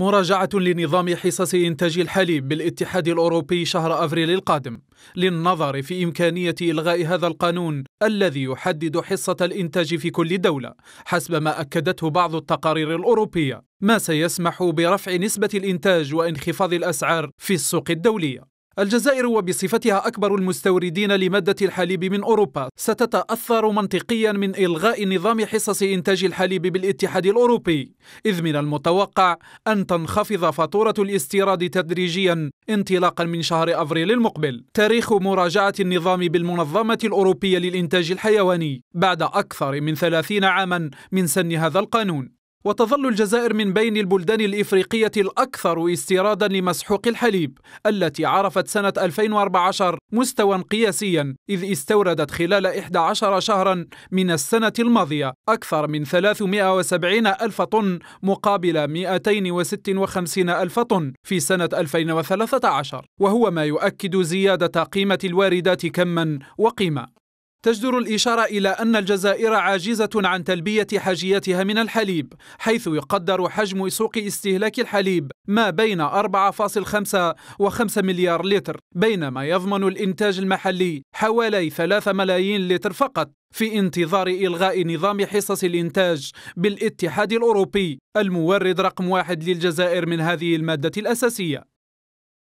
مراجعة لنظام حصص إنتاج الحليب بالاتحاد الأوروبي شهر أفريل القادم للنظر في إمكانية إلغاء هذا القانون الذي يحدد حصة الإنتاج في كل دولة حسب ما أكدته بعض التقارير الأوروبية ما سيسمح برفع نسبة الإنتاج وانخفاض الأسعار في السوق الدولية الجزائر وبصفتها أكبر المستوردين لمادة الحليب من أوروبا ستتأثر منطقيا من إلغاء نظام حصص إنتاج الحليب بالاتحاد الأوروبي إذ من المتوقع أن تنخفض فاتورة الاستيراد تدريجيا انطلاقا من شهر أفريل المقبل تاريخ مراجعة النظام بالمنظمة الأوروبية للإنتاج الحيواني بعد أكثر من ثلاثين عاما من سن هذا القانون وتظل الجزائر من بين البلدان الإفريقية الأكثر استيرادا لمسحوق الحليب التي عرفت سنة 2014 مستوى قياسيا إذ استوردت خلال 11 شهرا من السنة الماضية أكثر من 370 ألف طن مقابل 256 ألف طن في سنة 2013 وهو ما يؤكد زيادة قيمة الواردات كما وقيمة تجدر الإشارة إلى أن الجزائر عاجزة عن تلبية حاجيتها من الحليب حيث يقدر حجم سوق استهلاك الحليب ما بين 4.5 و5 مليار لتر بينما يضمن الإنتاج المحلي حوالي 3 ملايين لتر فقط في انتظار إلغاء نظام حصص الإنتاج بالاتحاد الأوروبي المورد رقم واحد للجزائر من هذه المادة الأساسية